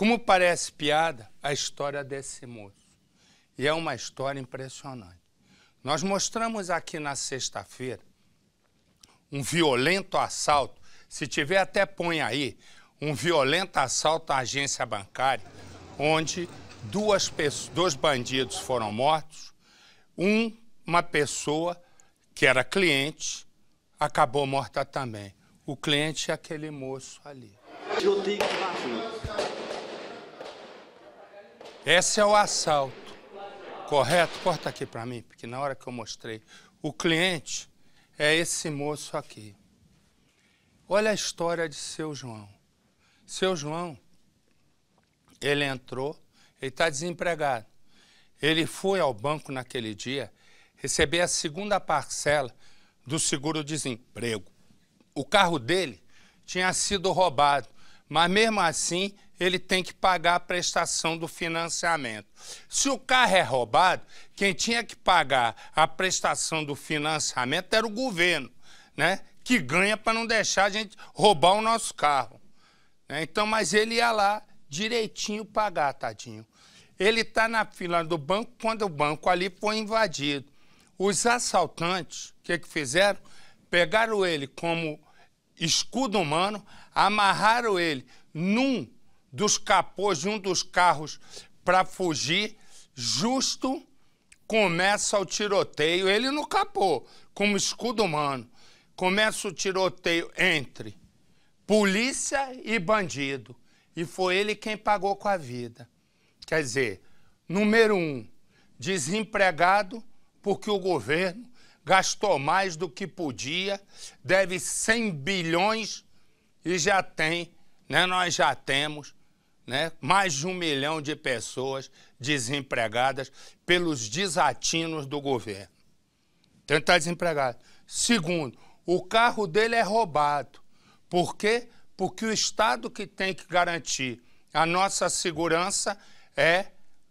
Como parece piada, a história desse moço. E é uma história impressionante. Nós mostramos aqui na sexta-feira um violento assalto. Se tiver, até põe aí. Um violento assalto à agência bancária, onde duas pessoas, dois bandidos foram mortos. Um, uma pessoa que era cliente acabou morta também. O cliente é aquele moço ali. Eu tenho que esse é o assalto, correto? Corta aqui para mim, porque na hora que eu mostrei, o cliente é esse moço aqui. Olha a história de seu João. Seu João, ele entrou, ele está desempregado. Ele foi ao banco naquele dia receber a segunda parcela do seguro-desemprego. O carro dele tinha sido roubado, mas mesmo assim ele tem que pagar a prestação do financiamento. Se o carro é roubado, quem tinha que pagar a prestação do financiamento era o governo, né? Que ganha para não deixar a gente roubar o nosso carro. Né? Então, mas ele ia lá direitinho pagar, tadinho. Ele está na fila do banco quando o banco ali foi invadido. Os assaltantes, o que, que fizeram? Pegaram ele como escudo humano, amarraram ele num dos capôs de um dos carros para fugir, justo começa o tiroteio, ele no capô, como escudo humano. Começa o tiroteio entre polícia e bandido. E foi ele quem pagou com a vida. Quer dizer, número um, desempregado, porque o governo gastou mais do que podia, deve 100 bilhões e já tem, né? nós já temos né? mais de um milhão de pessoas desempregadas pelos desatinos do governo. Então ele está desempregado. Segundo, o carro dele é roubado. Por quê? Porque o Estado que tem que garantir a nossa segurança é,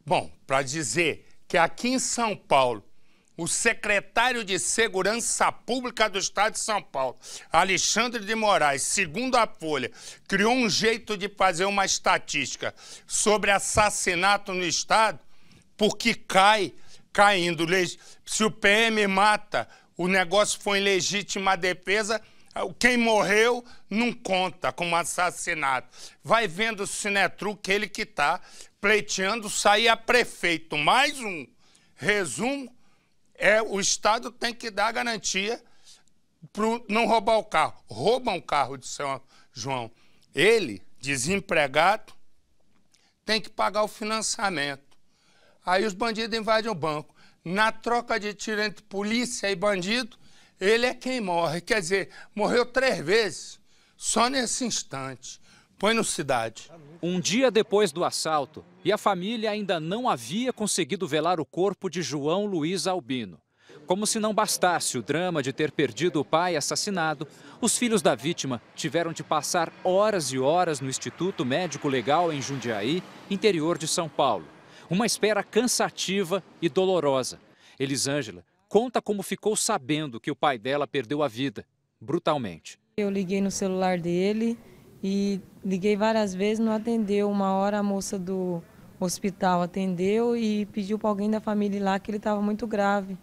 bom, para dizer que aqui em São Paulo o secretário de Segurança Pública do Estado de São Paulo, Alexandre de Moraes, segundo a Folha, criou um jeito de fazer uma estatística sobre assassinato no Estado, porque cai, caindo. Se o PM mata, o negócio foi em legítima defesa, quem morreu não conta como assassinato. Vai vendo o Sinetruque, ele que está pleiteando sair a prefeito. Mais um. Resumo, é o Estado tem que dar garantia para não roubar o carro. Rouba um carro de São João. Ele, desempregado, tem que pagar o financiamento. Aí os bandidos invadem o banco. Na troca de tiro entre polícia e bandido, ele é quem morre. Quer dizer, morreu três vezes, só nesse instante. Põe no Cidade. Um dia depois do assalto, e a família ainda não havia conseguido velar o corpo de João Luiz Albino. Como se não bastasse o drama de ter perdido o pai assassinado, os filhos da vítima tiveram de passar horas e horas no Instituto Médico Legal em Jundiaí, interior de São Paulo. Uma espera cansativa e dolorosa. Elisângela conta como ficou sabendo que o pai dela perdeu a vida, brutalmente. Eu liguei no celular dele, e liguei várias vezes, não atendeu. Uma hora a moça do hospital atendeu e pediu para alguém da família ir lá que ele estava muito grave.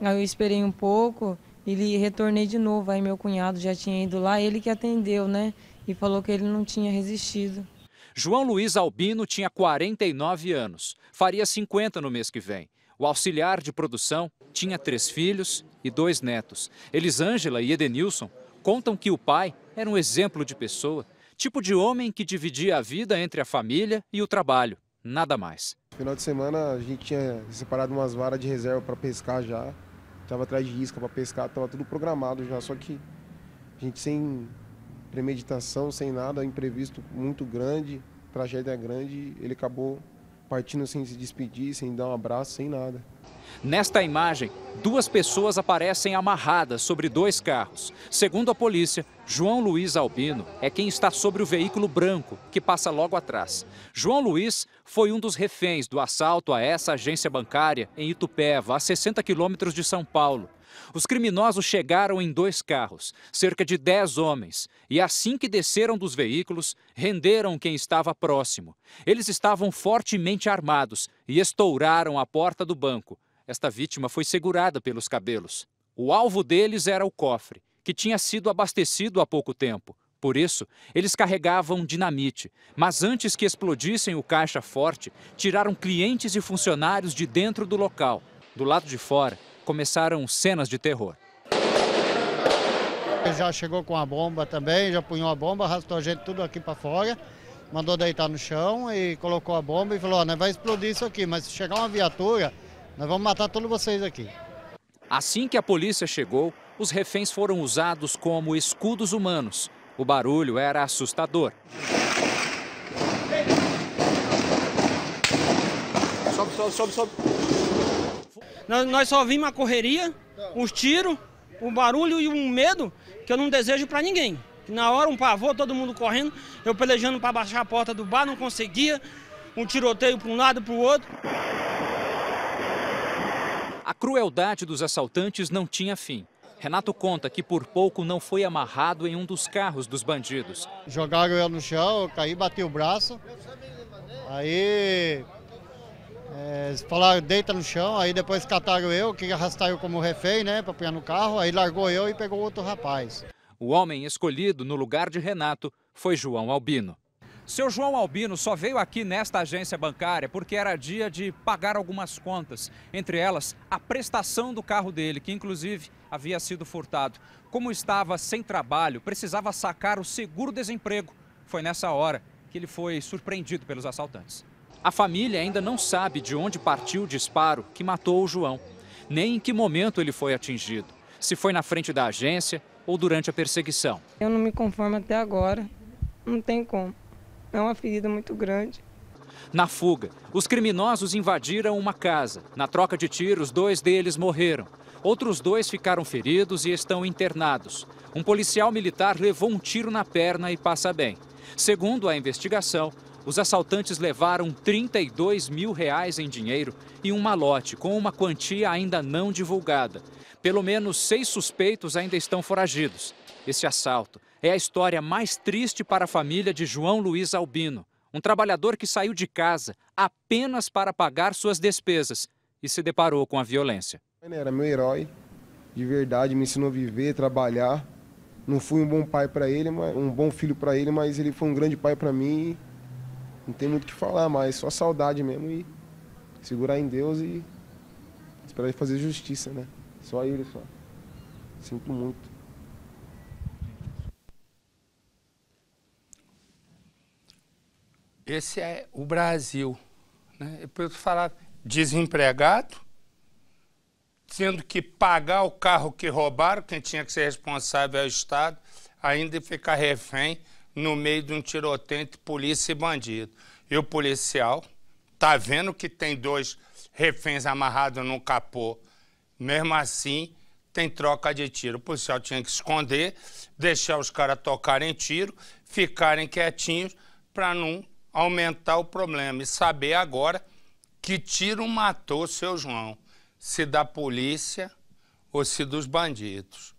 Aí eu esperei um pouco e retornei de novo. Aí meu cunhado já tinha ido lá, ele que atendeu, né? E falou que ele não tinha resistido. João Luiz Albino tinha 49 anos, faria 50 no mês que vem. O auxiliar de produção tinha três filhos e dois netos. Elisângela e Edenilson Contam que o pai era um exemplo de pessoa, tipo de homem que dividia a vida entre a família e o trabalho, nada mais. Final de semana a gente tinha separado umas varas de reserva para pescar já, estava atrás de isca para pescar, estava tudo programado já, só que a gente sem premeditação, sem nada, imprevisto muito grande, tragédia grande, ele acabou partindo sem se despedir, sem dar um abraço, sem nada. Nesta imagem, duas pessoas aparecem amarradas sobre dois carros. Segundo a polícia, João Luiz Albino é quem está sobre o veículo branco, que passa logo atrás. João Luiz foi um dos reféns do assalto a essa agência bancária em Itupeva, a 60 quilômetros de São Paulo. Os criminosos chegaram em dois carros, cerca de 10 homens, e assim que desceram dos veículos, renderam quem estava próximo. Eles estavam fortemente armados e estouraram a porta do banco. Esta vítima foi segurada pelos cabelos. O alvo deles era o cofre, que tinha sido abastecido há pouco tempo. Por isso, eles carregavam dinamite. Mas antes que explodissem o caixa forte, tiraram clientes e funcionários de dentro do local. Do lado de fora, começaram cenas de terror. Ele já chegou com a bomba também, já punhou a bomba, arrastou a gente tudo aqui para fora, mandou deitar no chão e colocou a bomba e falou, ó, vai explodir isso aqui, mas se chegar uma viatura, nós vamos matar todos vocês aqui. Assim que a polícia chegou, os reféns foram usados como escudos humanos. O barulho era assustador. Sobe, sobe, sobe, sobe. Nós, nós só vimos a correria, os tiros, o barulho e um medo que eu não desejo para ninguém. Na hora, um pavor, todo mundo correndo, eu pelejando para baixar a porta do bar, não conseguia. Um tiroteio para um lado, para o outro. A crueldade dos assaltantes não tinha fim. Renato conta que por pouco não foi amarrado em um dos carros dos bandidos. Jogaram eu no chão, eu caí, bati o braço. Aí é, falaram, deita no chão, aí depois cataram eu, que arrastaram eu como refém, né, para apanhar no carro, aí largou eu e pegou outro rapaz. O homem escolhido no lugar de Renato foi João Albino. Seu João Albino só veio aqui nesta agência bancária porque era dia de pagar algumas contas, entre elas a prestação do carro dele, que inclusive havia sido furtado. Como estava sem trabalho, precisava sacar o seguro-desemprego. Foi nessa hora que ele foi surpreendido pelos assaltantes. A família ainda não sabe de onde partiu o disparo que matou o João, nem em que momento ele foi atingido, se foi na frente da agência ou durante a perseguição. Eu não me conformo até agora, não tem como. É uma ferida muito grande. Na fuga, os criminosos invadiram uma casa. Na troca de tiros, dois deles morreram. Outros dois ficaram feridos e estão internados. Um policial militar levou um tiro na perna e passa bem. Segundo a investigação, os assaltantes levaram 32 mil reais em dinheiro e um malote com uma quantia ainda não divulgada. Pelo menos seis suspeitos ainda estão foragidos. Esse assalto é a história mais triste para a família de João Luiz Albino, um trabalhador que saiu de casa apenas para pagar suas despesas e se deparou com a violência. Ele era meu herói, de verdade, me ensinou a viver, trabalhar. Não fui um bom pai para ele, um bom filho para ele, mas ele foi um grande pai para mim não tem muito o que falar, mas só saudade mesmo e segurar em Deus e esperar ele fazer justiça, né? Só ele, só. Sinto muito. Esse é o Brasil. Né? Eu preciso falar desempregado, sendo que pagar o carro que roubaram, quem tinha que ser responsável é o Estado, ainda ficar refém no meio de um tiroteio entre polícia e bandido. E o policial tá vendo que tem dois reféns amarrados no capô. Mesmo assim, tem troca de tiro. O policial tinha que esconder, deixar os caras tocarem tiro, ficarem quietinhos para não aumentar o problema e saber agora que tiro matou o seu João, se da polícia ou se dos bandidos.